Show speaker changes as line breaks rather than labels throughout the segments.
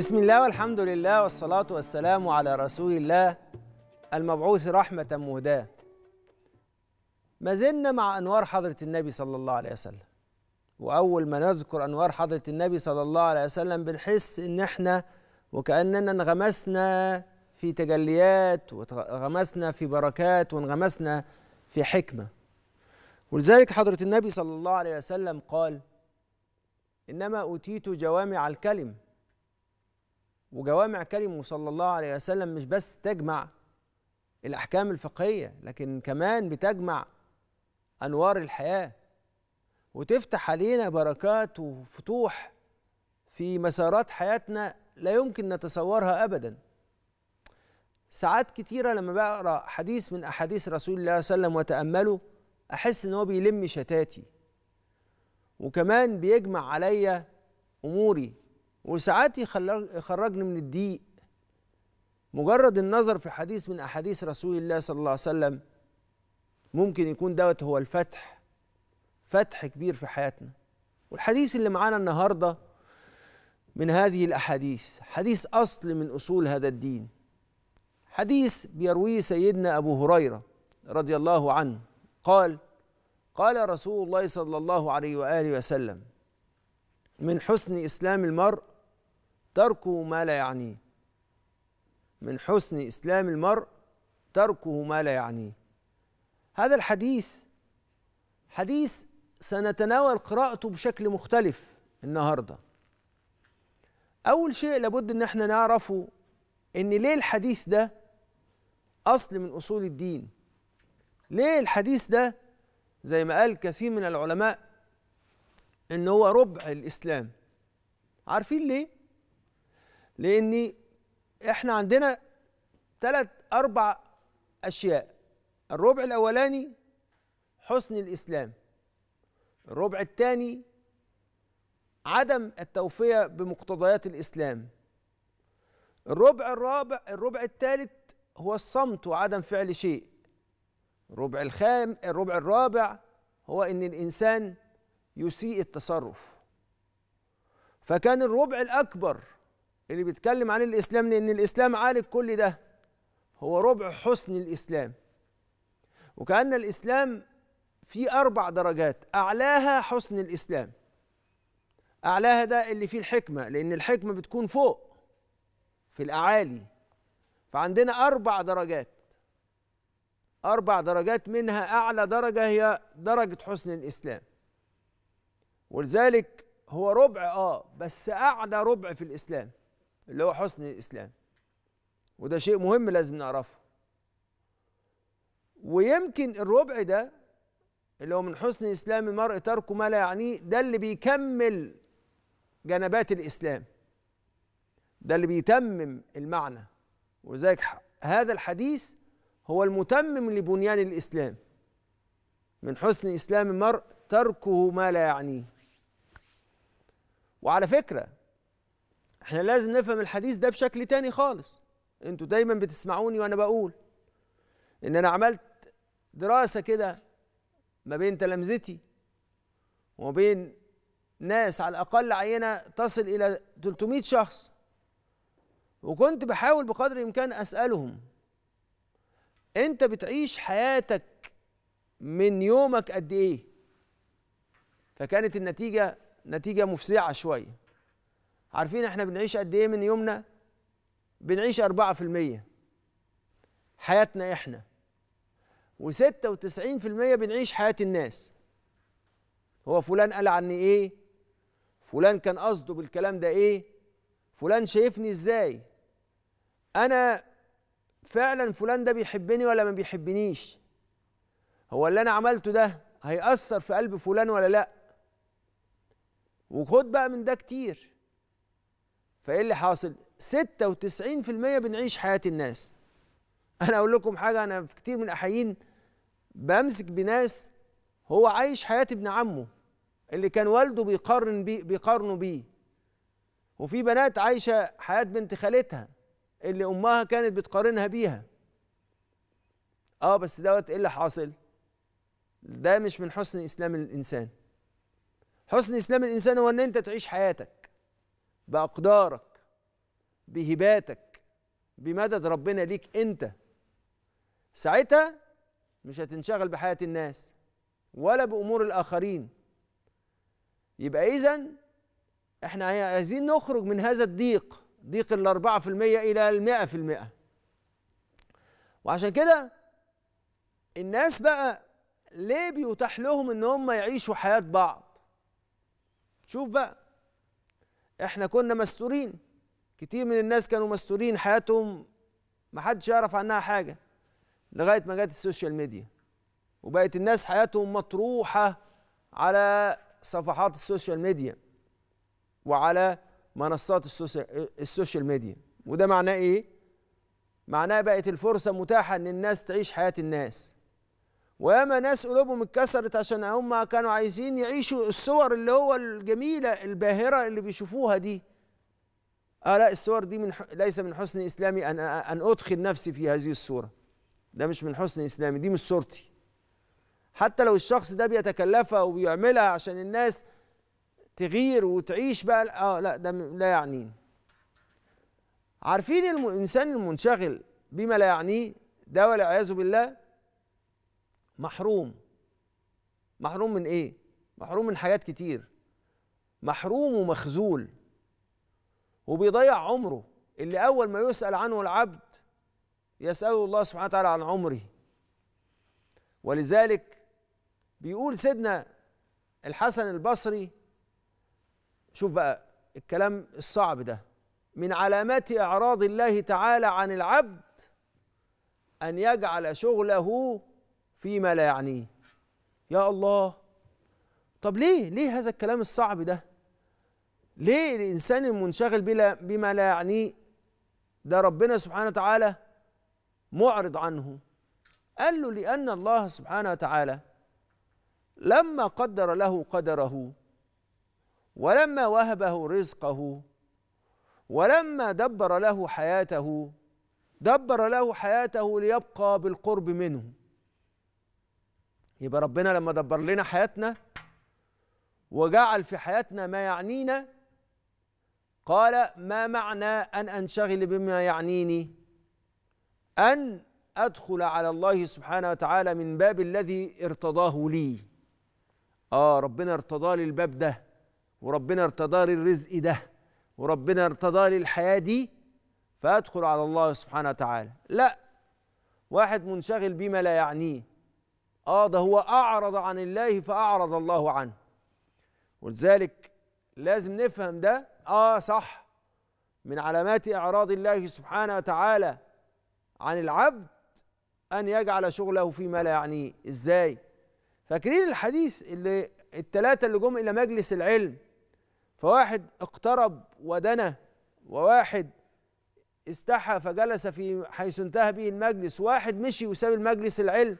بسم الله والحمد لله والصلاة والسلام على رسول الله المبعوث رحمة مهداة ما زلنا مع أنوار حضرة النبي صلى الله عليه وسلم وأول ما نذكر أنوار حضرة النبي صلى الله عليه وسلم بنحس إن إحنا وكأننا انغمسنا في تجليات وانغمسنا في بركات وانغمسنا في حكمة ولذلك حضرة النبي صلى الله عليه وسلم قال إنما أوتيت جوامع الكلم وجوامع كلمه صلى الله عليه وسلم مش بس تجمع الأحكام الفقهية لكن كمان بتجمع أنوار الحياة وتفتح علينا بركات وفتوح في مسارات حياتنا لا يمكن نتصورها أبدا ساعات كثيره لما بقرأ حديث من أحاديث رسول الله صلى الله عليه وسلم وأتأمله أحس إن هو بيلم شتاتي وكمان بيجمع عليا أموري وساعات يخرجني من الضيق مجرد النظر في حديث من احاديث رسول الله صلى الله عليه وسلم ممكن يكون دوت هو الفتح فتح كبير في حياتنا والحديث اللي معانا النهارده من هذه الاحاديث حديث اصل من اصول هذا الدين حديث بيرويه سيدنا ابو هريره رضي الله عنه قال قال رسول الله صلى الله عليه واله وسلم من حسن اسلام المرء تركه ما لا يعنيه من حسن اسلام المرء تركه ما لا يعنيه هذا الحديث حديث سنتناول قراءته بشكل مختلف النهارده اول شيء لابد ان احنا نعرفه ان ليه الحديث ده اصل من اصول الدين ليه الحديث ده زي ما قال كثير من العلماء ان هو ربع الاسلام عارفين ليه لان احنا عندنا ثلاث اربع اشياء الربع الاولاني حسن الاسلام الربع الثاني عدم التوفيه بمقتضيات الاسلام الربع الرابع الربع الثالث هو الصمت وعدم فعل شيء الربع الخام الربع الرابع هو ان الانسان يسيء التصرف فكان الربع الاكبر اللي بيتكلم عن الإسلام لأن الإسلام عالج كل ده هو ربع حسن الإسلام وكأن الإسلام في أربع درجات أعلاها حسن الإسلام أعلاها ده اللي فيه الحكمة لأن الحكمة بتكون فوق في الأعالي فعندنا أربع درجات أربع درجات منها أعلى درجة هي درجة حسن الإسلام ولذلك هو ربع آه بس أعلى ربع في الإسلام اللي هو حسن الإسلام وده شيء مهم لازم نعرفه ويمكن الربع ده اللي هو من حسن إسلام المرء تركه ما لا يعنيه ده اللي بيكمل جنبات الإسلام ده اللي بيتمم المعنى ولذلك هذا الحديث هو المتمم لبنيان الإسلام من حسن إسلام المرء تركه ما لا يعنيه وعلى فكرة احنا لازم نفهم الحديث ده بشكل تاني خالص انتوا دايما بتسمعوني وانا بقول ان انا عملت دراسه كده ما بين تلامذتي وما بين ناس على الاقل عينه تصل الى 300 شخص وكنت بحاول بقدر الامكان اسالهم انت بتعيش حياتك من يومك قد ايه فكانت النتيجه نتيجه مفزعه شويه عارفين احنا بنعيش قد ايه من يومنا بنعيش 4% حياتنا احنا و96% بنعيش حياة الناس هو فلان قال عني ايه فلان كان قصده بالكلام ده ايه فلان شايفني ازاي انا فعلا فلان ده بيحبني ولا ما بيحبنيش هو اللي انا عملته ده هيأثر في قلب فلان ولا لا وخد بقى من ده كتير فايه اللي حاصل 96% بنعيش حياه الناس انا اقول لكم حاجه انا في كتير من الاحيان بمسك بناس هو عايش حياه ابن عمه اللي كان والده بيقارن بيه بيقارنه بيه وفي بنات عايشه حياه بنت خالتها اللي امها كانت بتقارنها بيها اه بس دوت ايه اللي حاصل ده مش من حسن اسلام الانسان حسن اسلام الانسان هو ان انت تعيش حياتك باقدارك بهباتك بمدد ربنا ليك انت ساعتها مش هتنشغل بحياه الناس ولا بامور الاخرين يبقى اذا احنا عايزين نخرج من هذا الضيق ضيق الأربعة في المية إلى المئة في المئة وعشان كده الناس بقى ليه بيتاح لهم إن هم يعيشوا حياة بعض شوف بقى احنا كنا مستورين كتير من الناس كانوا مستورين حياتهم ما حدش يعرف عنها حاجه لغايه ما جت السوشيال ميديا وبقت الناس حياتهم مطروحه على صفحات السوشيال ميديا وعلى منصات السوشيال ميديا وده معناه ايه معناه بقت الفرصه متاحه ان الناس تعيش حياه الناس وياما ناس قلوبهم اتكسرت عشان هم كانوا عايزين يعيشوا الصور اللي هو الجميله الباهره اللي بيشوفوها دي اه لا الصور دي من ليس من حسن اسلامي ان ان ادخل نفسي في هذه الصوره ده مش من حسن اسلامي دي مش صورتي حتى لو الشخص ده بيتكلفها وبيعملها عشان الناس تغير وتعيش بقى اه لا ده لا يعنيني عارفين الانسان المنشغل بما لا يعنيه ده والعياذ بالله محروم محروم من ايه محروم من حاجات كتير محروم ومخذول وبيضيع عمره اللي اول ما يسال عنه العبد يساله الله سبحانه وتعالى عن عمره ولذلك بيقول سيدنا الحسن البصري شوف بقى الكلام الصعب ده من علامات اعراض الله تعالى عن العبد ان يجعل شغله فيما لا يعنيه يا الله طب ليه ليه هذا الكلام الصعب ده ليه الانسان المنشغل بلا بما لا يعنيه ده ربنا سبحانه وتعالى معرض عنه قال له لان الله سبحانه وتعالى لما قدر له قدره ولما وهبه رزقه ولما دبر له حياته دبر له حياته ليبقى بالقرب منه يبقى ربنا لما دبر لنا حياتنا وجعل في حياتنا ما يعنينا قال ما معنى أن أنشغل بما يعنيني أن أدخل على الله سبحانه وتعالى من باب الذي ارتضاه لي آه ربنا ارتضى لي الباب ده وربنا ارتضى لي الرزق ده وربنا ارتضى لي الحياة دي فأدخل على الله سبحانه وتعالى لا واحد منشغل بما لا يعنيه اه ده هو اعرض عن الله فاعرض الله عنه ولذلك لازم نفهم ده اه صح من علامات اعراض الله سبحانه وتعالى عن العبد ان يجعل شغله فيما لا يعنيه ازاي فاكرين الحديث اللي الثلاثه اللي جم الى مجلس العلم فواحد اقترب ودنا وواحد استحى فجلس في حيث انتهى به المجلس واحد مشي وساب المجلس العلم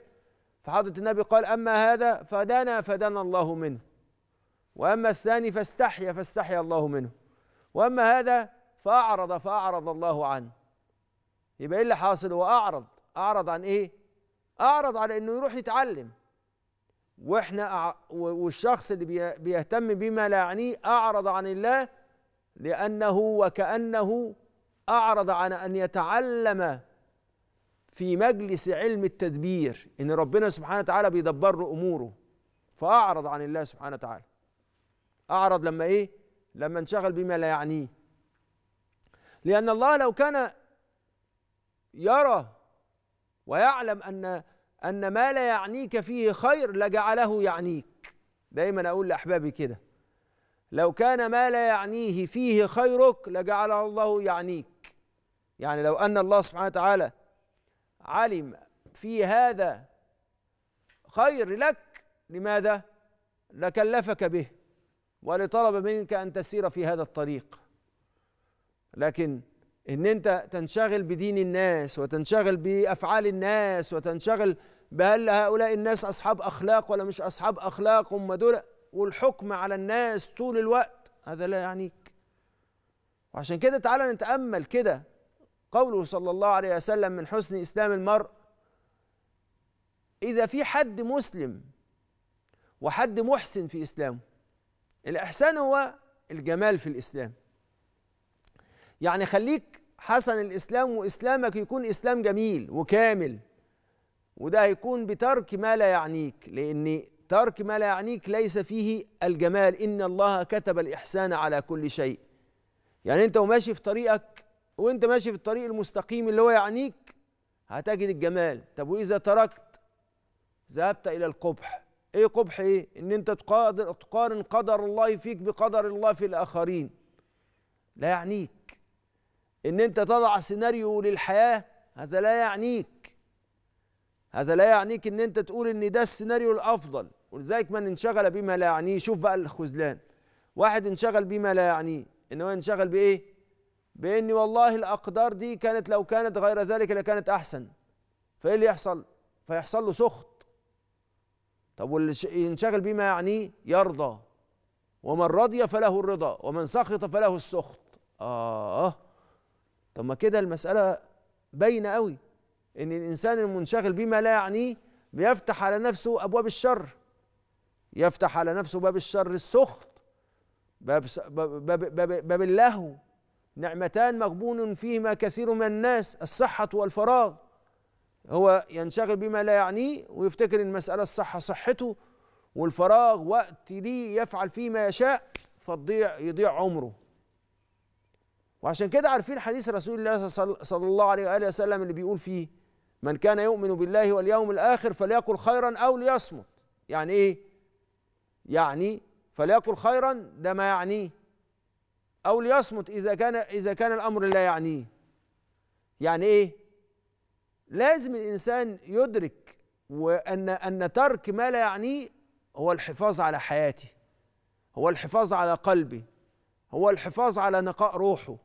فحضرة النبي قال أما هذا فدنا فدنا الله منه وأما الثاني فاستحيا فاستحيا الله منه وأما هذا فأعرض فأعرض الله عنه يبقى إيه اللي حاصل هو أعرض أعرض عن إيه؟ أعرض على إنه يروح يتعلم وإحنا والشخص اللي بيهتم بما لا يعنيه أعرض عن الله لأنه وكأنه أعرض عن أن يتعلم في مجلس علم التدبير ان ربنا سبحانه وتعالى بيدبر له اموره فاعرض عن الله سبحانه وتعالى اعرض لما ايه لما انشغل بما لا يعنيه لان الله لو كان يرى ويعلم ان ان ما لا يعنيك فيه خير لجعله يعنيك دايما اقول لاحبابي كده لو كان ما لا يعنيه فيه خيرك لجعله الله يعنيك يعني لو ان الله سبحانه وتعالى علم في هذا خير لك لماذا لكلفك به ولطلب منك ان تسير في هذا الطريق لكن ان انت تنشغل بدين الناس وتنشغل بافعال الناس وتنشغل بهل هؤلاء الناس اصحاب اخلاق ولا مش اصحاب اخلاق هم دول والحكم على الناس طول الوقت هذا لا يعنيك وعشان كده تعالى نتامل كده قوله صلى الله عليه وسلم من حسن إسلام المرء إذا في حد مسلم وحد محسن في إسلامه الإحسان هو الجمال في الإسلام يعني خليك حسن الإسلام وإسلامك يكون إسلام جميل وكامل وده هيكون بترك ما لا يعنيك لأن ترك ما لا يعنيك ليس فيه الجمال إن الله كتب الإحسان على كل شيء يعني أنت وماشي في طريقك وانت ماشي في الطريق المستقيم اللي هو يعنيك هتجد الجمال طب واذا تركت ذهبت الى القبح ايه قبح ايه ان انت تقارن قدر الله فيك بقدر الله في الاخرين لا يعنيك ان انت تضع سيناريو للحياه هذا لا يعنيك هذا لا يعنيك ان انت تقول ان ده السيناريو الافضل ولذلك من انشغل بما لا يعنيه شوف بقى الخذلان واحد انشغل بما لا يعنيه ان هو انشغل بايه بان والله الاقدار دي كانت لو كانت غير ذلك لكانت احسن فايه اللي يحصل فيحصل له سخط طب واللي ينشغل بما يعنيه يرضى ومن رضي فله الرضا ومن سخط فله السخط اه طب ما كده المساله باينه قوي ان الانسان المنشغل بما لا يعنيه بيفتح على نفسه ابواب الشر يفتح على نفسه باب الشر السخط باب باب باب, باب اللهو نعمتان مغبون فيهما كثير من الناس الصحة والفراغ هو ينشغل بما لا يعنيه ويفتكر المسألة الصحة صحته والفراغ وقت ليه يفعل فيه ما يشاء فتضيع يضيع عمره وعشان كده عارفين حديث رسول الله صلى الله عليه وآله وسلم اللي بيقول فيه من كان يؤمن بالله واليوم الآخر فليقل خيرا أو ليصمت يعني إيه؟ يعني فليقل خيرا ده ما يعنيه أو ليصمت إذا كان إذا كان الأمر لا يعنيه يعني إيه؟ لازم الإنسان يدرك وأن أن ترك ما لا يعنيه هو الحفاظ على حياته هو الحفاظ على قلبي هو الحفاظ على نقاء روحه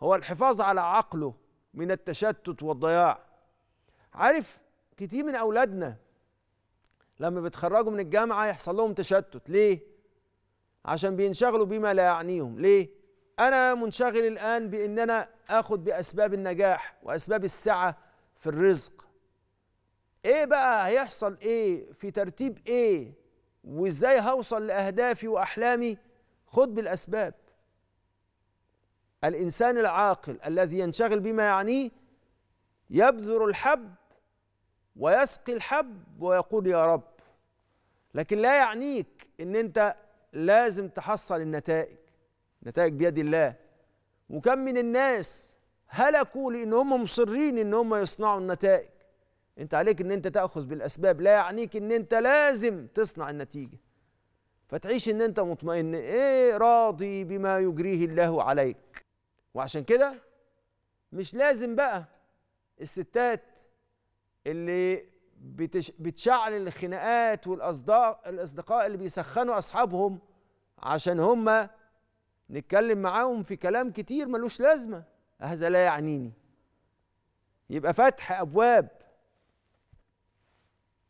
هو الحفاظ على عقله من التشتت والضياع عارف كتير من أولادنا لما بيتخرجوا من الجامعة يحصل لهم تشتت ليه؟ عشان بينشغلوا بما لا يعنيهم ليه؟ أنا منشغل الآن بأن أنا آخد بأسباب النجاح وأسباب السعة في الرزق إيه بقى هيحصل إيه في ترتيب إيه وإزاي هوصل لأهدافي وأحلامي خد بالأسباب الإنسان العاقل الذي ينشغل بما يعنيه يبذر الحب ويسقي الحب ويقول يا رب لكن لا يعنيك ان انت لازم تحصل النتائج نتائج بيد الله وكم من الناس هلكوا لان هم مصرين ان هم يصنعوا النتائج انت عليك ان انت تاخذ بالاسباب لا يعنيك ان انت لازم تصنع النتيجه فتعيش ان انت مطمئن ايه راضي بما يجريه الله عليك وعشان كده مش لازم بقى الستات اللي بتشعل الخناقات والاصدقاء الاصدقاء اللي بيسخنوا اصحابهم عشان هم نتكلم معاهم في كلام كتير ملوش لازمه هذا لا يعنيني يبقى فتح ابواب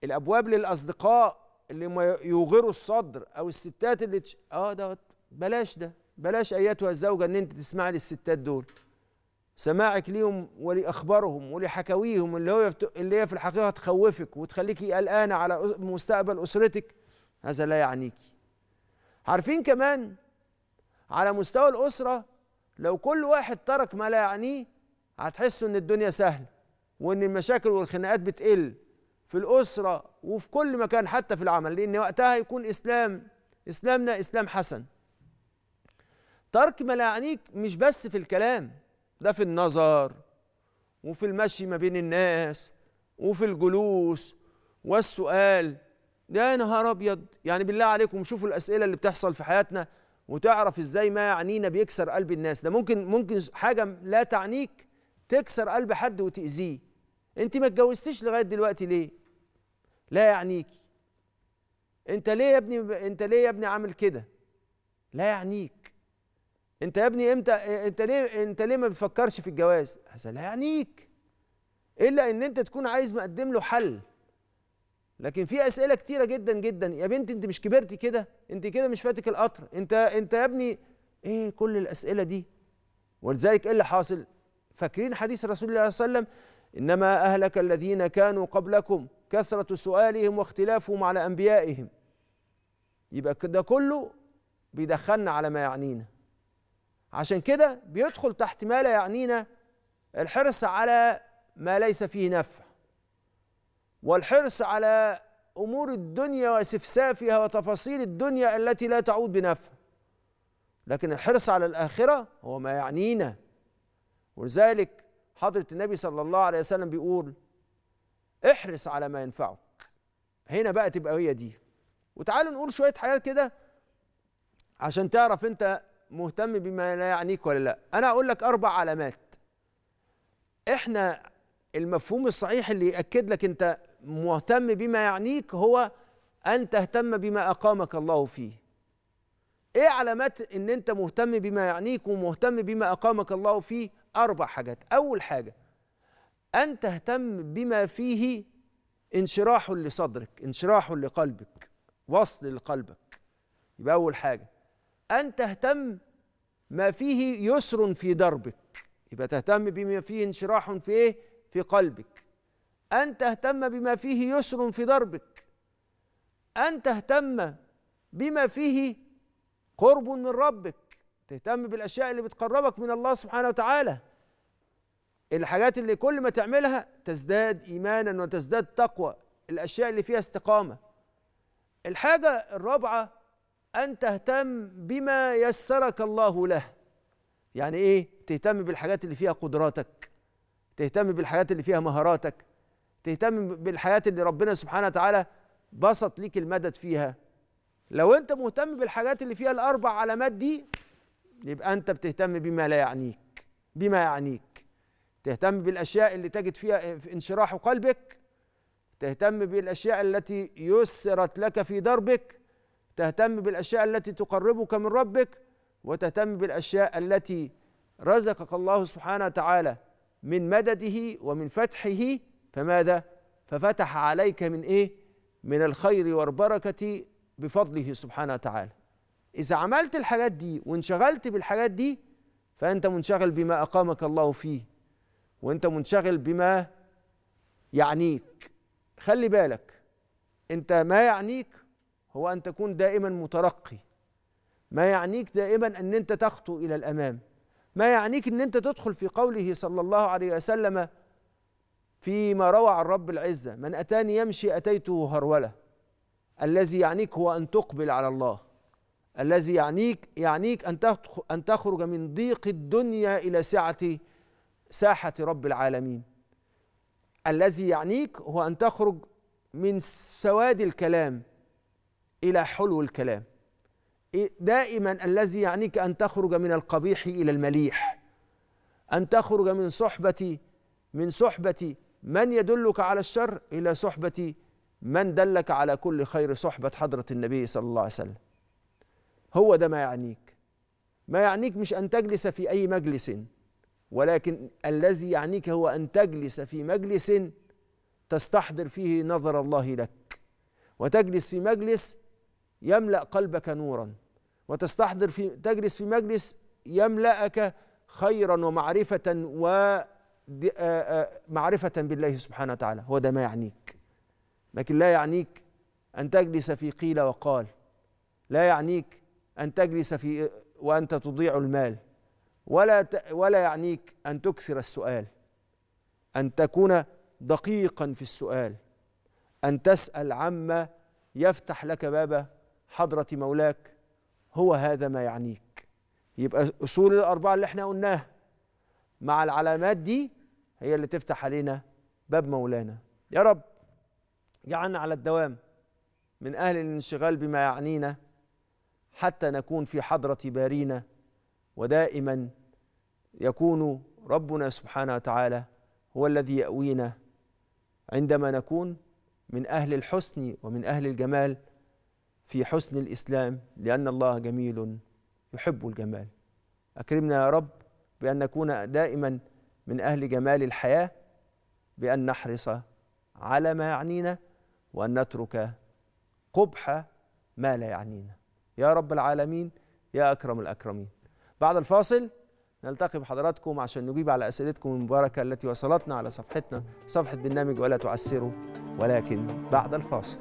الابواب للاصدقاء اللي ما يغيروا الصدر او الستات اللي تش... اه ده بلاش ده بلاش ايتها الزوجه ان انت تسمعي للستات دول سماعك ليهم ولاخبارهم ولحكاويهم اللي هو يفت... اللي هي في الحقيقه تخوفك وتخليكي قلقانه على مستقبل اسرتك هذا لا يعنيكي عارفين كمان على مستوى الأسرة لو كل واحد ترك ما لا يعنيه هتحسوا إن الدنيا سهلة وإن المشاكل والخناقات بتقل في الأسرة وفي كل مكان حتى في العمل لأن وقتها يكون إسلام إسلامنا إسلام حسن ترك ما لا يعنيك مش بس في الكلام ده في النظر وفي المشي ما بين الناس وفي الجلوس والسؤال يا نهار ابيض يعني بالله عليكم شوفوا الاسئله اللي بتحصل في حياتنا وتعرف ازاي ما يعنينا بيكسر قلب الناس ده ممكن ممكن حاجه لا تعنيك تكسر قلب حد وتاذيه انت ما اتجوزتيش لغايه دلوقتي ليه لا يعنيكي انت ليه يا ابني انت ليه يا ابني عامل كده لا يعنيك انت يا ابني امتى انت ليه انت ليه ما بتفكرش في الجواز هذا لا يعنيك الا ان انت تكون عايز مقدم له حل لكن في اسئله كتيره جدا جدا يا بنت انت مش كبرتي كده انت كده مش فاتك القطر انت انت يا ابني ايه كل الاسئله دي ولذلك ايه اللي حاصل فاكرين حديث رسول الله صلى الله عليه وسلم انما اهلك الذين كانوا قبلكم كثره سؤالهم واختلافهم على انبيائهم يبقى ده كله بيدخلنا على ما يعنينا عشان كده بيدخل تحت ما لا يعنينا الحرص على ما ليس فيه نفع والحرص على امور الدنيا وسفسافها وتفاصيل الدنيا التي لا تعود بنفع لكن الحرص على الاخره هو ما يعنينا ولذلك حضره النبي صلى الله عليه وسلم بيقول احرص على ما ينفعك هنا بقى تبقى هي دي وتعالوا نقول شويه حاجات كده عشان تعرف انت مهتم بما لا يعنيك ولا لا انا اقول لك اربع علامات احنا المفهوم الصحيح اللي ياكد لك انت مهتم بما يعنيك هو أن تهتم بما أقامك الله فيه إيه علامات إن أنت مهتم بما يعنيك ومهتم بما أقامك الله فيه أربع حاجات أول حاجة أن تهتم بما فيه انشراح لصدرك انشراح لقلبك وصل لقلبك يبقى أول حاجة أن تهتم ما فيه يسر في دربك يبقى تهتم بما فيه انشراح في إيه؟ في قلبك أن تهتم بما فيه يسر في دربك أن تهتم بما فيه قرب من ربك تهتم بالأشياء اللي بتقربك من الله سبحانه وتعالى الحاجات اللي كل ما تعملها تزداد إيمانا وتزداد تقوى الأشياء اللي فيها استقامة الحاجة الرابعة أن تهتم بما يسرك الله له يعني إيه تهتم بالحاجات اللي فيها قدراتك تهتم بالحاجات اللي فيها مهاراتك تهتم بالحياة اللي ربنا سبحانه وتعالى بسط ليك المدد فيها لو انت مهتم بالحاجات اللي فيها الاربع علامات دي يبقى انت بتهتم بما لا يعنيك بما يعنيك تهتم بالاشياء اللي تجد فيها في انشراح قلبك تهتم بالاشياء التي يسرت لك في دربك تهتم بالاشياء التي تقربك من ربك وتهتم بالاشياء التي رزقك الله سبحانه وتعالى من مدده ومن فتحه فماذا ففتح عليك من ايه من الخير والبركه بفضله سبحانه وتعالى اذا عملت الحاجات دي وانشغلت بالحاجات دي فانت منشغل بما اقامك الله فيه وانت منشغل بما يعنيك خلي بالك انت ما يعنيك هو ان تكون دائما مترقي ما يعنيك دائما ان انت تخطو الى الامام ما يعنيك ان انت تدخل في قوله صلى الله عليه وسلم فيما روى عن رب العزة من أتاني يمشي أتيته هرولة الذي يعنيك هو أن تقبل على الله الذي يعنيك يعنيك أن تخرج من ضيق الدنيا إلى سعة ساحة رب العالمين الذي يعنيك هو أن تخرج من سواد الكلام إلى حلو الكلام دائما الذي يعنيك أن تخرج من القبيح إلى المليح أن تخرج من صحبة من صحبة من يدلك على الشر إلى صحبة من دلك على كل خير صحبة حضرة النبي صلى الله عليه وسلم هو ده ما يعنيك ما يعنيك مش أن تجلس في أي مجلس ولكن الذي يعنيك هو أن تجلس في مجلس تستحضر فيه نظر الله لك وتجلس في مجلس يملأ قلبك نورا وتستحضر في تجلس في مجلس يملأك خيرا ومعرفة و آه، آه، معرفة بالله سبحانه وتعالى هو ده ما يعنيك لكن لا يعنيك أن تجلس في قيل وقال لا يعنيك أن تجلس في وأنت تضيع المال ولا ولا يعنيك أن تكثر السؤال أن تكون دقيقا في السؤال أن تسأل عما يفتح لك باب حضرة مولاك هو هذا ما يعنيك يبقى أصول الأربعة اللي احنا قلناها مع العلامات دي هي اللي تفتح علينا باب مولانا يا رب جعلنا على الدوام من أهل الانشغال بما يعنينا حتى نكون في حضرة بارينا ودائما يكون ربنا سبحانه وتعالى هو الذي يأوينا عندما نكون من أهل الحسن ومن أهل الجمال في حسن الإسلام لأن الله جميل يحب الجمال أكرمنا يا رب بأن نكون دائما من أهل جمال الحياة بأن نحرص على ما يعنينا وأن نترك قبح ما لا يعنينا يا رب العالمين يا أكرم الأكرمين بعد الفاصل نلتقي بحضراتكم عشان نجيب على أسئلتكم المباركة التي وصلتنا على صفحتنا صفحة برنامج ولا تعسروا ولكن بعد الفاصل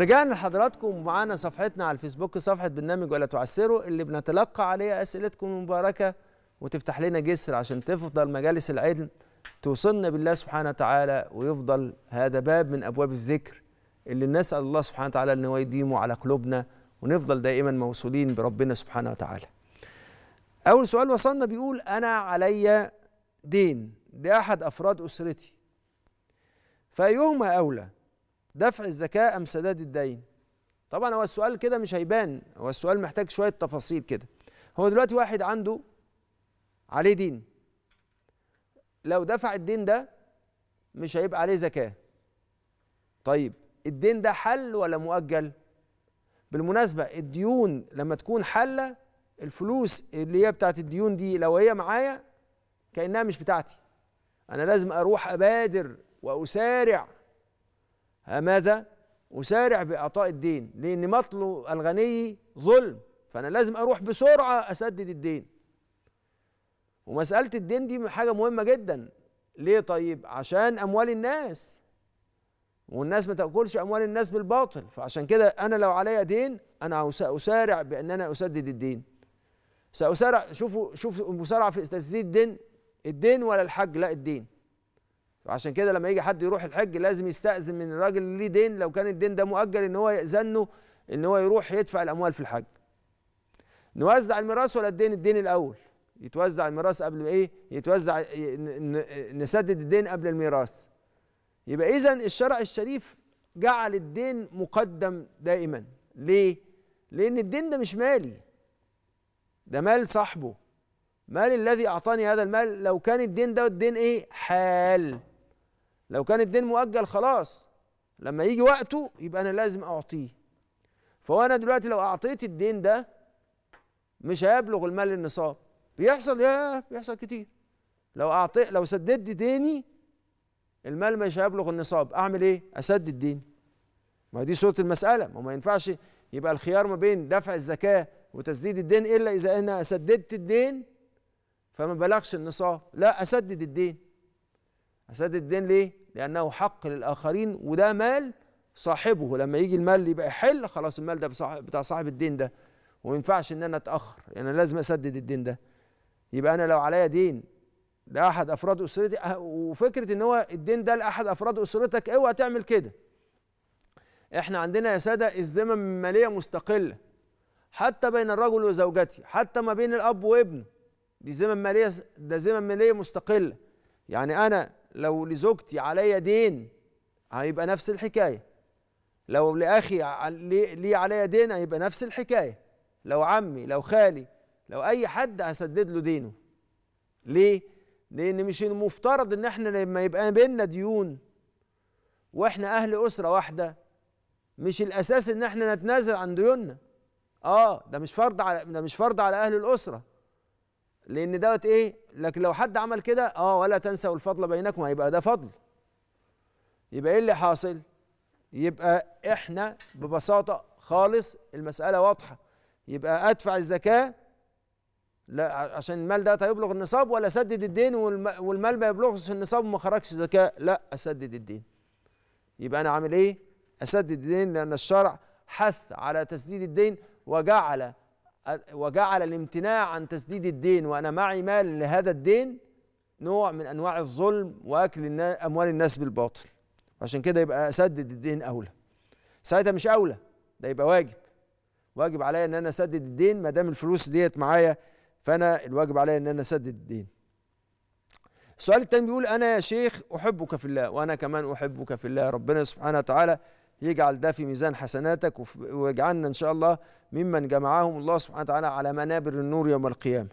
رجعنا لحضراتكم ومعانا صفحتنا على الفيسبوك صفحة برنامج ولا تعسروا اللي بنتلقى عليها أسئلتكم المباركة وتفتح لنا جسر عشان تفضل مجالس العلم توصلنا بالله سبحانه وتعالى ويفضل هذا باب من أبواب الذكر اللي نسأل الله سبحانه وتعالى أنه يديمه على قلوبنا ونفضل دائما موصولين بربنا سبحانه وتعالى أول سؤال وصلنا بيقول أنا عليا دين لأحد أفراد أسرتي فأيهما أولى دفع الزكاة أم سداد الدين طبعا هو السؤال كده مش هيبان هو السؤال محتاج شوية تفاصيل كده هو دلوقتي واحد عنده عليه دين لو دفع الدين ده مش هيبقى عليه زكاة طيب الدين ده حل ولا مؤجل بالمناسبة الديون لما تكون حلة الفلوس اللي هي بتاعت الديون دي لو هي معايا كأنها مش بتاعتي أنا لازم أروح أبادر وأسارع آه، ماذا أسارع بإعطاء الدين لأن مطلو الغني ظلم فأنا لازم أروح بسرعة أسدد الدين ومسألة الدين دي حاجة مهمة جدا ليه طيب عشان أموال الناس والناس ما تاكلش اموال الناس بالباطل فعشان كده انا لو عليا دين انا ساسارع بان انا اسدد الدين ساسارع شوفوا شوفوا المسارعه في تسديد الدين الدين ولا الحج لا الدين عشان كده لما يجي حد يروح الحج لازم يستأذن من الراجل اللي ليه دين لو كان الدين ده مؤجل ان هو يأذن له ان هو يروح يدفع الاموال في الحج نوزع الميراث ولا الدين الدين الاول يتوزع الميراث قبل ايه يتوزع نسدد الدين قبل الميراث يبقى اذا الشرع الشريف جعل الدين مقدم دائما ليه لان الدين ده مش مالي ده مال صاحبه مال الذي اعطاني هذا المال لو كان الدين ده الدين ايه حال لو كان الدين مؤجل خلاص لما يجي وقته يبقى انا لازم اعطيه فهو انا دلوقتي لو اعطيت الدين ده مش هيبلغ المال النصاب بيحصل يا بيحصل كتير لو اعطيت لو سددت ديني المال مش هيبلغ النصاب اعمل ايه اسدد ديني ما دي صوره المساله ما ما ينفعش يبقى الخيار ما بين دفع الزكاه وتسديد الدين الا اذا انا سددت الدين فما بلغش النصاب لا اسدد الدين اسدد الدين ليه لأنه حق للآخرين وده مال صاحبه لما يجي المال يبقى يحل خلاص المال ده بتاع صاحب الدين ده وما ينفعش إن أنا أتأخر يعني أنا لازم أسدد الدين ده يبقى أنا لو عليا دين لأحد أفراد أسرتي أه، وفكرة إن هو الدين ده لأحد أفراد أسرتك أوعى تعمل كده إحنا عندنا يا سادة الذمم المالية مستقلة حتى بين الرجل وزوجته حتى ما بين الأب وابنه دي ذمم مالية ده ذمم مالية مستقلة يعني أنا لو لزوجتي عليا دين هيبقى نفس الحكايه لو لاخي لي عليا دين هيبقى نفس الحكايه لو عمي لو خالي لو اي حد هسدد له دينه ليه لان مش المفترض ان احنا لما يبقى بيننا ديون واحنا اهل اسره واحده مش الاساس ان احنا نتنازل عن ديوننا اه ده مش فرض على ده مش فرض على اهل الاسره لان دوت ايه لكن لو حد عمل كده اه ولا تنسوا الفضل بينكم هيبقى ده فضل يبقى ايه اللي حاصل يبقى احنا ببساطه خالص المساله واضحه يبقى ادفع الزكاه لا عشان المال ده هيبلغ النصاب ولا اسدد الدين والمال ما يبلغش النصاب وما خرجش زكاه لا اسدد الدين يبقى انا عامل ايه اسدد الدين لان الشرع حث على تسديد الدين وجعل وجعل الامتناع عن تسديد الدين وأنا معي مال لهذا الدين نوع من أنواع الظلم وأكل أموال الناس بالباطل عشان كده يبقى أسدد الدين أولى ساعتها مش أولى ده يبقى واجب واجب عليا ان انا اسدد الدين ما دام الفلوس ديت معايا فانا الواجب عليا ان انا اسدد الدين السؤال الثاني بيقول انا يا شيخ احبك في الله وانا كمان احبك في الله ربنا سبحانه وتعالى يجعل ده في ميزان حسناتك ويجعلنا إن شاء الله ممن جمعهم الله سبحانه وتعالى على منابر النور يوم القيامة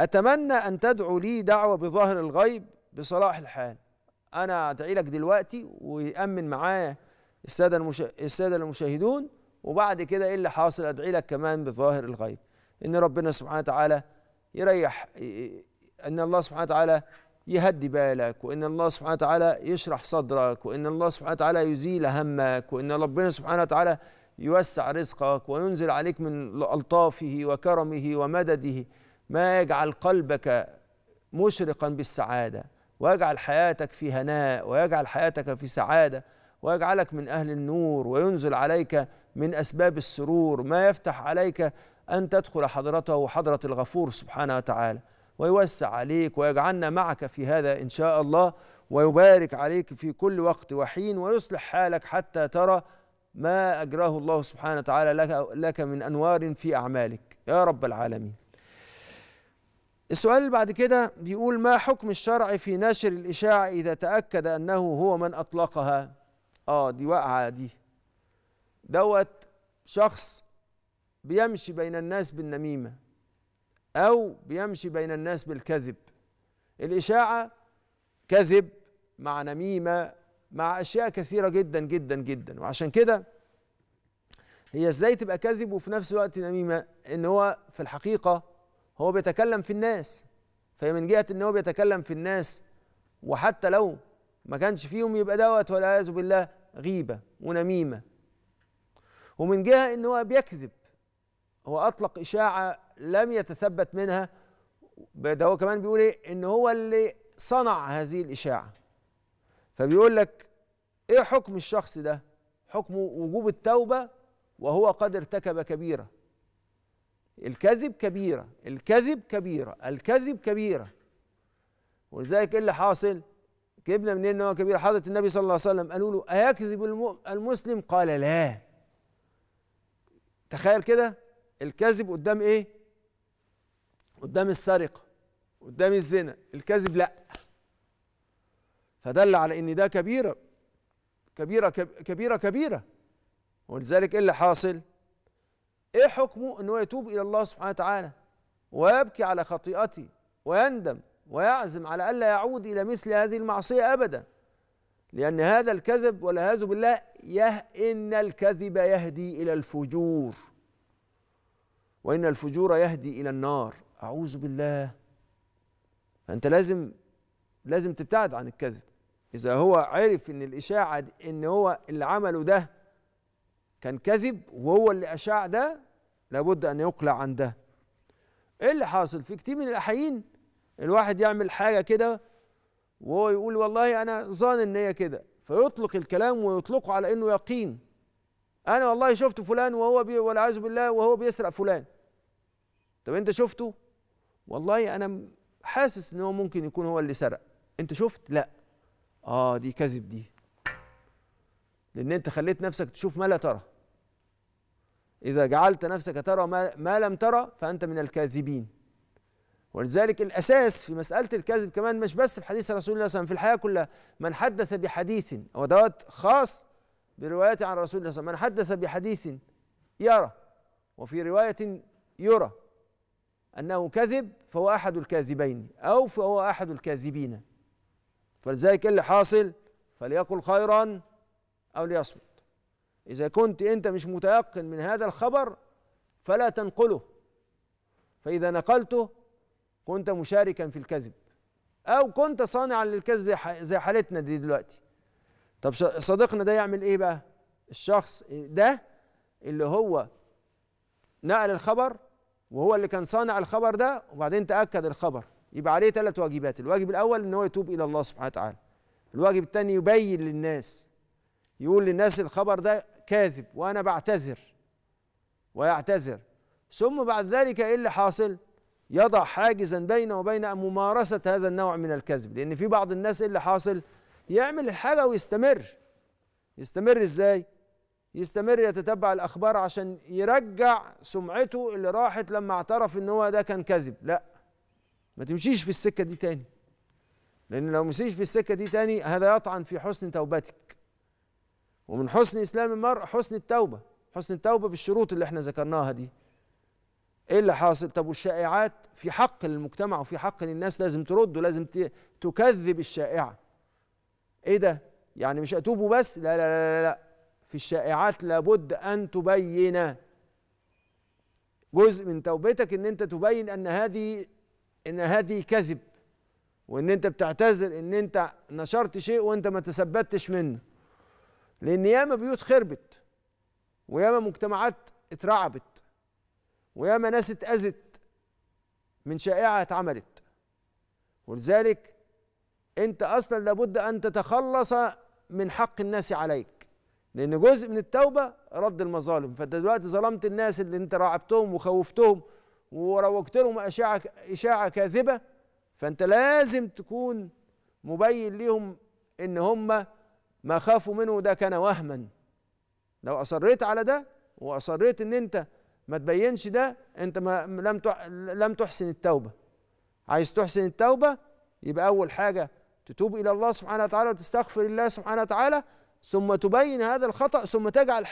أتمنى أن تدعو لي دعوة بظاهر الغيب بصلاح الحال أنا أدعي لك دلوقتي ويأمن معايا السادة, المشا... السادة المشاهدون وبعد كده إيه اللي حاصل أدعي لك كمان بظاهر الغيب إن ربنا سبحانه وتعالى يريح إن الله سبحانه وتعالى يهدي بالك وان الله سبحانه وتعالى يشرح صدرك وان الله سبحانه وتعالى يزيل همك وان ربنا سبحانه وتعالى يوسع رزقك وينزل عليك من الطافه وكرمه ومدده ما يجعل قلبك مشرقا بالسعاده ويجعل حياتك في هناء ويجعل حياتك في سعاده ويجعلك من اهل النور وينزل عليك من اسباب السرور ما يفتح عليك ان تدخل حضرته وحضره الغفور سبحانه وتعالى ويوسع عليك ويجعلنا معك في هذا إن شاء الله ويبارك عليك في كل وقت وحين ويصلح حالك حتى ترى ما أجراه الله سبحانه وتعالى لك, لك من أنوار في أعمالك يا رب العالمين السؤال اللي بعد كده بيقول ما حكم الشرع في نشر الإشاعة إذا تأكد أنه هو من أطلقها آه دي واقعة دي دوت شخص بيمشي بين الناس بالنميمة أو بيمشي بين الناس بالكذب الإشاعة كذب مع نميمة مع أشياء كثيرة جدا جدا جدا وعشان كده هي ازاي تبقى كذب وفي نفس الوقت نميمة ان هو في الحقيقة هو بيتكلم في الناس فهي من جهة ان هو بيتكلم في الناس وحتى لو ما كانش فيهم يبقى دوت والعياذ بالله غيبة ونميمة ومن جهة ان هو بيكذب هو اطلق اشاعة لم يتثبت منها ده هو كمان بيقول ايه ان هو اللي صنع هذه الاشاعه فبيقول لك ايه حكم الشخص ده حكمه وجوب التوبه وهو قد ارتكب كبيره الكذب كبيره الكذب كبيره الكذب كبيره ولذلك ايه اللي حاصل جبنا منين ان هو كبير حضره النبي صلى الله عليه وسلم قالوا له ايكذب المسلم قال لا تخيل كده الكذب قدام ايه قدام السرقه قدام الزنا الكذب لا فدل على ان ده كبيره كبيره كبيره كبيره ولذلك ايه اللي حاصل ايه حكمه ان هو يتوب الى الله سبحانه وتعالى ويبكي على خطيئته ويندم ويعزم على الا يعود الى مثل هذه المعصيه ابدا لان هذا الكذب والعياذ بالله يه ان الكذب يهدي الى الفجور وان الفجور يهدي الى النار أعوذ بالله فأنت لازم لازم تبتعد عن الكذب إذا هو عرف إن الإشاعة إن هو اللي عمله ده كان كذب وهو اللي أشاع ده لابد أن يقلع عن ده إيه اللي حاصل في كتير من الأحيين الواحد يعمل حاجة كده وهو يقول والله أنا ظان إن هي كده فيطلق الكلام ويطلقه على إنه يقين أنا والله شفت فلان وهو بي والعياذ بالله وهو بيسرق فلان طب أنت شفته؟ والله انا حاسس ان هو ممكن يكون هو اللي سرق انت شفت لا اه دي كذب دي لان انت خليت نفسك تشوف ما لا ترى اذا جعلت نفسك ترى ما, ما لم ترى فانت من الكاذبين ولذلك الاساس في مساله الكذب كمان مش بس في حديث رسول الله صلى الله عليه وسلم في الحياه كلها من حدث بحديث دوت خاص بروايه عن رسول الله صلى الله عليه وسلم من حدث بحديث يرى وفي روايه يرى أنه كذب فهو أحد الكاذبين أو فهو أحد الكاذبين فلذلك اللي حاصل فليقل خيرا أو ليصمت إذا كنت أنت مش متيقن من هذا الخبر فلا تنقله فإذا نقلته كنت مشاركا في الكذب أو كنت صانعا للكذب زي حالتنا دي دلوقتي طب صديقنا ده يعمل إيه بقى؟ الشخص ده اللي هو نقل الخبر وهو اللي كان صانع الخبر ده وبعدين تاكد الخبر يبقى عليه ثلاث واجبات الواجب الاول ان هو يتوب الى الله سبحانه وتعالى الواجب الثاني يبين للناس يقول للناس الخبر ده كاذب وانا بعتذر ويعتذر ثم بعد ذلك ايه اللي حاصل يضع حاجزا بينه وبين ممارسه هذا النوع من الكذب لان في بعض الناس إيه اللي حاصل يعمل الحاجه ويستمر يستمر ازاي يستمر يتتبع الاخبار عشان يرجع سمعته اللي راحت لما اعترف ان هو ده كان كذب لا ما تمشيش في السكه دي تاني لان لو مشيش في السكه دي تاني هذا يطعن في حسن توبتك ومن حسن اسلام المرء حسن التوبه حسن التوبه بالشروط اللي احنا ذكرناها دي ايه اللي حاصل طب والشائعات في حق للمجتمع وفي حق للناس لازم ترد ولازم تكذب الشائعه ايه ده يعني مش اتوب بس لا لا لا لا, لا. في الشائعات لابد أن تبين جزء من توبتك ان انت تبين ان هذه ان هذه كذب وان انت بتعتذر ان انت نشرت شيء وانت ما تثبتش منه لان ياما بيوت خربت وياما مجتمعات اترعبت وياما ناس اتأذت من شائعة اتعملت ولذلك انت اصلا لابد ان تتخلص من حق الناس عليك لأن جزء من التوبة رد المظالم فأنت دلوقتي ظلمت الناس اللي أنت رعبتهم وخوفتهم وروجت لهم أشاعة إشاعة كاذبة فأنت لازم تكون مبين ليهم إن هم ما خافوا منه ده كان وهما لو أصريت على ده وأصريت إن أنت ما تبينش ده أنت ما لم لم تحسن التوبة عايز تحسن التوبة يبقى أول حاجة تتوب إلى الله سبحانه وتعالى وتستغفر الله سبحانه وتعالى ثم تبين هذا الخطأ ثم تجعل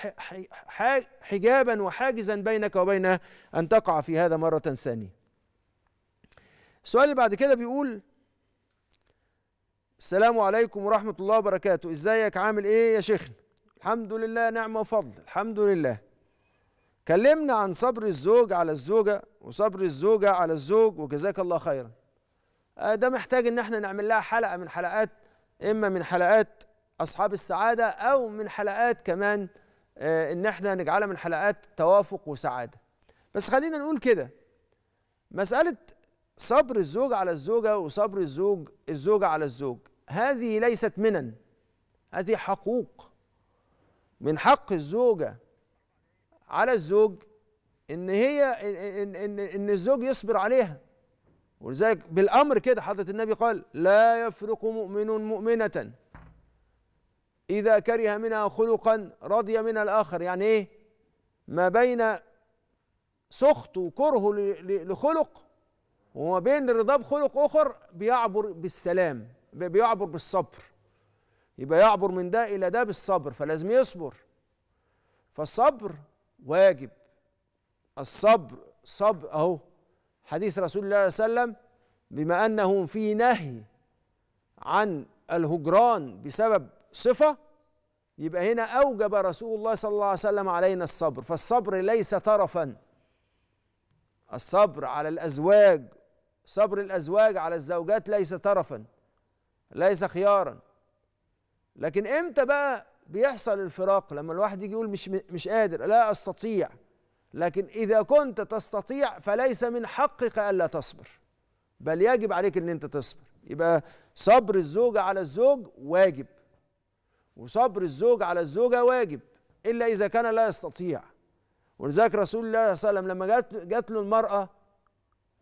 حجابا وحاجزا بينك وبين أن تقع في هذا مرة ثانية السؤال اللي بعد كده بيقول السلام عليكم ورحمة الله وبركاته ازيك عامل ايه يا شيخنا الحمد لله نعمة وفضل الحمد لله كلمنا عن صبر الزوج على الزوجة وصبر الزوجة على الزوج وجزاك الله خيرا آه، ده محتاج ان احنا نعمل لها حلقة من حلقات اما من حلقات أصحاب السعادة أو من حلقات كمان آه، إن إحنا نجعلها من حلقات توافق وسعادة بس خلينا نقول كده مسألة صبر الزوج على الزوجة وصبر الزوج الزوجة على الزوج هذه ليست منن هذه حقوق من حق الزوجة على الزوج ان هي ان ان ان الزوج يصبر عليها ولذلك بالامر كده حضره النبي قال لا يفرق مؤمن مؤمنه إذا كره منها خلقا رضي من الآخر يعني إيه ما بين سخط وكرهه لخلق وما بين الرضا بخلق آخر بيعبر بالسلام بيعبر بالصبر يبقى يعبر من ده إلى ده بالصبر فلازم يصبر فالصبر واجب الصبر صبر أهو حديث رسول الله صلى الله عليه وسلم بما أنه في نهي عن الهجران بسبب صفة يبقى هنا أوجب رسول الله صلى الله عليه وسلم علينا الصبر فالصبر ليس طرفا الصبر على الأزواج صبر الأزواج على الزوجات ليس طرفا ليس خيارا لكن امتى بقى بيحصل الفراق لما الواحد يجي يقول مش مش قادر لا استطيع لكن اذا كنت تستطيع فليس من حقك الا تصبر بل يجب عليك ان انت تصبر يبقى صبر الزوجه على الزوج واجب وصبر الزوج على الزوجة واجب إلا إذا كان لا يستطيع ولذلك رسول الله صلى الله عليه وسلم لما جات جات له المرأة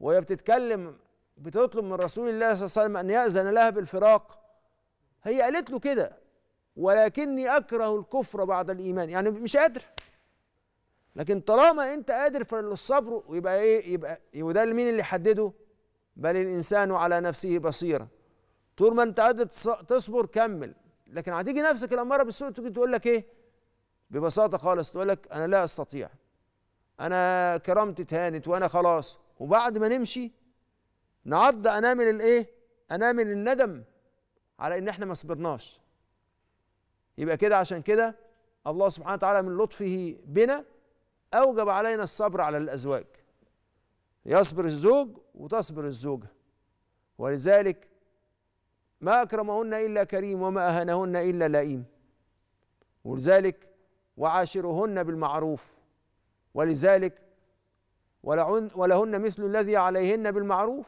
وهي بتتكلم بتطلب من رسول الله صلى الله عليه وسلم أن يأذن لها بالفراق هي قالت له كده ولكني أكره الكفر بعد الإيمان يعني مش قادر لكن طالما أنت قادر فالصبر يبقى إيه يبقى وده مين اللي حدده بل الإنسان على نفسه بصيرة طول ما أنت قادر تصبر كمل لكن هتيجي نفسك الاماره بالسوء تيجي تقول لك ايه ببساطه خالص تقول لك انا لا استطيع انا كرامتي اتهانت وانا خلاص وبعد ما نمشي نعض انامل الايه انامل الندم على ان احنا ما صبرناش يبقى كده عشان كده الله سبحانه وتعالى من لطفه بنا اوجب علينا الصبر على الازواج يصبر الزوج وتصبر الزوجه ولذلك ما أكرمهن إلا كريم وما أهنهن إلا لئيم ولذلك وعاشرهن بالمعروف ولذلك ولهن مثل الذي عليهن بالمعروف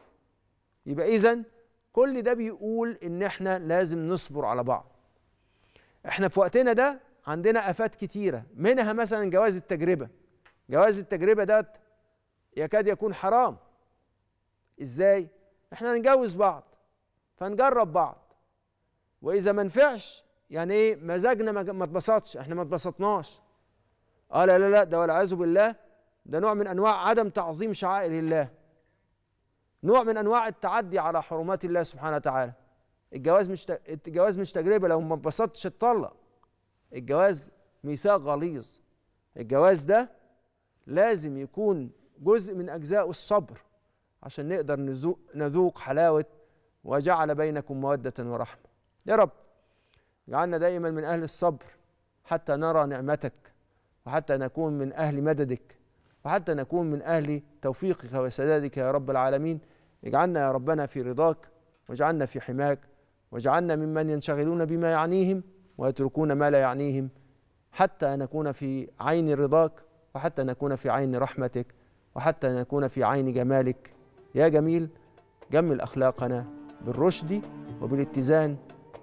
يبقى إذن كل ده بيقول إن إحنا لازم نصبر على بعض إحنا في وقتنا ده عندنا آفات كتيرة منها مثلا جواز التجربة جواز التجربة ده يكاد يكون حرام إزاي؟ إحنا هنجوز بعض فنجرب بعض واذا ما نفعش يعني ايه مزاجنا ما اتبسطش احنا ما اتبسطناش اه لا لا لا ده والعياذ بالله ده نوع من انواع عدم تعظيم شعائر الله نوع من انواع التعدي على حرمات الله سبحانه وتعالى الجواز مش الجواز مش تجربه لو ما اتبسطتش اتطلق الجواز ميثاق غليظ الجواز ده لازم يكون جزء من اجزاء الصبر عشان نقدر نذوق حلاوه وجعل بينكم مودة ورحمة يا رب اجعلنا دائما من أهل الصبر حتى نرى نعمتك وحتى نكون من أهل مددك وحتى نكون من أهل توفيقك وسدادك يا رب العالمين اجعلنا يا ربنا في رضاك واجعلنا في حماك واجعلنا ممن ينشغلون بما يعنيهم ويتركون ما لا يعنيهم حتى نكون في عين رضاك وحتى نكون في عين رحمتك وحتى نكون في عين جمالك يا جميل جمل أخلاقنا بالرشد وبالاتزان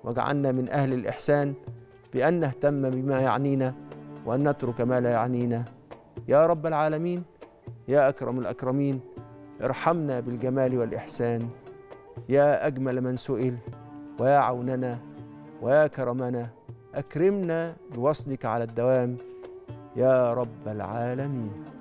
واجعلنا من أهل الإحسان بأن نهتم بما يعنينا وأن نترك ما لا يعنينا يا رب العالمين يا أكرم الأكرمين ارحمنا بالجمال والإحسان يا أجمل من سئل ويا عوننا ويا كرمنا أكرمنا بوصلك على الدوام يا رب العالمين